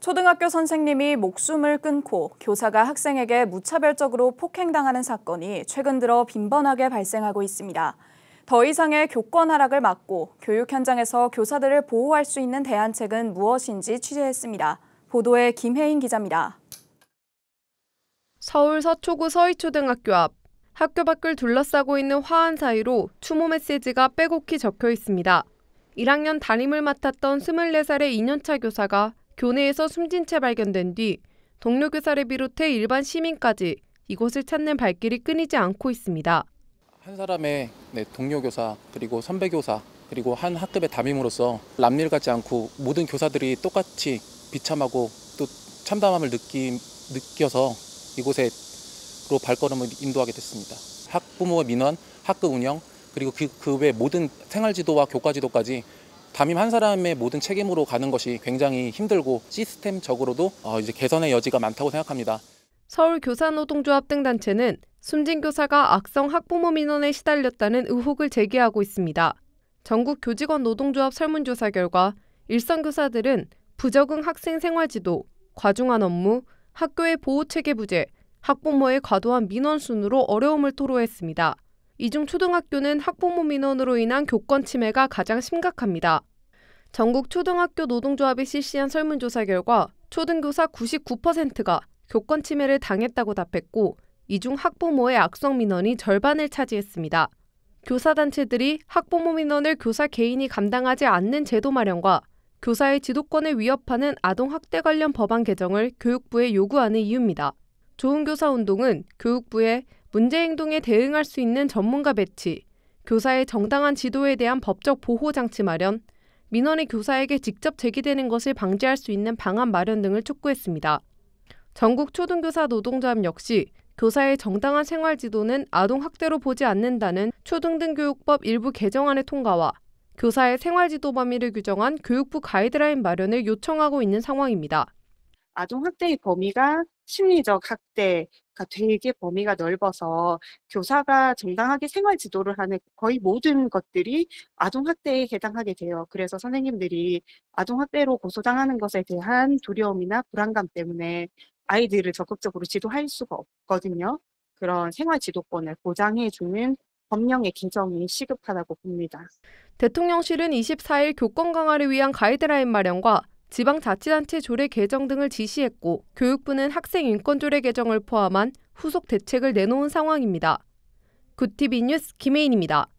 초등학교 선생님이 목숨을 끊고 교사가 학생에게 무차별적으로 폭행당하는 사건이 최근 들어 빈번하게 발생하고 있습니다. 더 이상의 교권 하락을 막고 교육 현장에서 교사들을 보호할 수 있는 대안책은 무엇인지 취재했습니다. 보도에 김혜인 기자입니다. 서울 서초구 서희초등학교 앞 학교 밖을 둘러싸고 있는 화환 사이로 추모 메시지가 빼곡히 적혀 있습니다. 1학년 담임을 맡았던 24살의 2년차 교사가 교내에서 숨진 채 발견된 뒤 동료 교사를 비롯해 일반 시민까지 이곳을 찾는 발길이 끊이지 않고 있습니다. 한 사람의 네, 동료 교사 그리고 선배 교사 그리고 한 학급의 담임으로서 남일 같지 않고 모든 교사들이 똑같이 비참하고 또 참담함을 느끼, 느껴서 이곳에로 발걸음을 인도하게 됐습니다. 학부모와 민원, 학급 운영 그리고 그, 그외 모든 생활지도와 교과지도까지 담임 한 사람의 모든 책임으로 가는 것이 굉장히 힘들고 시스템적으로도 어, 이제 개선의 여지가 많다고 생각합니다. 서울 교사노동조합 등 단체는 숨진 교사가 악성 학부모 민원에 시달렸다는 의혹을 제기하고 있습니다. 전국 교직원 노동조합 설문조사 결과 일선 교사들은 부적응 학생 생활 지도, 과중한 업무, 학교의 보호 체계 부재, 학부모의 과도한 민원 순으로 어려움을 토로했습니다. 이중 초등학교는 학부모 민원으로 인한 교권 침해가 가장 심각합니다. 전국 초등학교 노동조합이 실시한 설문조사 결과 초등교사 99%가 교권 침해를 당했다고 답했고 이 중 학부모의 악성 민원이 절반을 차지했습니다. 교사단체들이 학부모 민원을 교사 개인이 감당하지 않는 제도 마련과 교사의 지도권을 위협하는 아동학대 관련 법안 개정을 교육부에 요구하는 이유입니다. 좋은 교사 운동은 교육부에 문제 행동에 대응할 수 있는 전문가 배치, 교사의 정당한 지도에 대한 법적 보호 장치 마련, 민원이 교사에게 직접 제기되는 것을 방지할 수 있는 방안 마련 등을 촉구했습니다. 전국 초등교사 노동조합 역시 교사의 정당한 생활 지도는 아동 학대로 보지 않는다는 초등등교육법 일부 개정안의 통과와 교사의 생활 지도 범위를 규정한 교육부 가이드라인 마련을 요청하고 있는 상황입니다. 아동 학대의 범위가 심리적 학대가 되게 범위가 넓어서 교사가 정당하게 생활 지도를 하는 거의 모든 것들이 아동 학대에 해당하게 돼요. 그래서 선생님들이 아동 학대로 고소당하는 것에 대한 두려움이나 불안감 때문에 아이들을 적극적으로 지도할 수가 없거든요. 그런 생활 지도권을 보장해 주는 법령의 개정이 시급하다고 봅니다. 대통령실은 24일 교권 강화를 위한 가이드라인 마련과 지방자치단체 조례 개정 등을 지시했고 교육부는 학생 인권 조례 개정을 포함한 후속 대책을 내놓은 상황입니다. 구티비 뉴스 김혜인입니다.